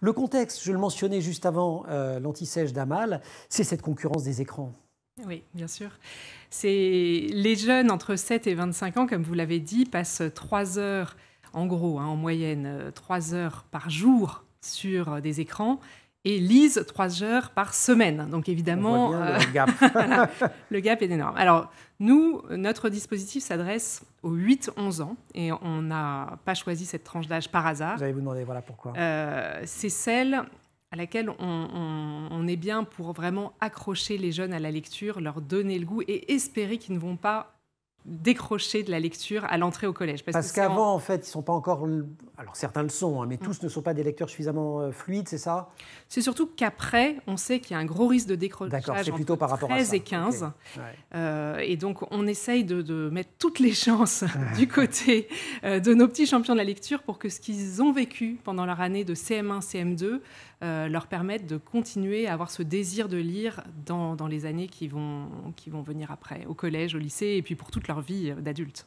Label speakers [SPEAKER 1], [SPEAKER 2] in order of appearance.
[SPEAKER 1] Le contexte, je le mentionnais juste avant, lanti euh, l'antisèche d'Amal, c'est cette concurrence des écrans. Oui, bien sûr. C'est les jeunes entre 7 et 25 ans, comme vous l'avez dit, passent 3 heures, en gros, hein, en moyenne, 3 euh, heures par jour sur euh, des écrans et lisent trois heures par semaine. Donc évidemment, euh, le, gap. est énorme. Alors nous, notre dispositif s'adresse aux 8-11 ans et on n'a pas choisi cette tranche d'âge par hasard. Vous allez vous demander voilà pourquoi. Euh, c'est celle à laquelle on, est bien pour vraiment accrocher les jeunes à la lecture, leur donner le goût et espérer qu'ils ne vont pas décrocher de la lecture à l'entrée au collège. Parce, parce qu'avant, en... fait, ils ne sont pas encore... Alors certains le sont, hein, mais mm. tous ne sont pas des lecteurs suffisamment euh, fluides, c'est ça C'est surtout qu'après, on sait qu'il y a un gros risque de décrochage entre plutôt par rapport 13 à et 15. Euh, et donc, on essaye de, mettre toutes les chances du côté euh, de nos petits champions de la lecture pour que ce qu'ils ont vécu pendant leur année de CM1, CM2 leur permette de continuer à avoir ce désir de lire dans, dans les années qui vont, qui vont venir après, au collège, au lycée, et puis pour toute leur vie euh, d'adulte.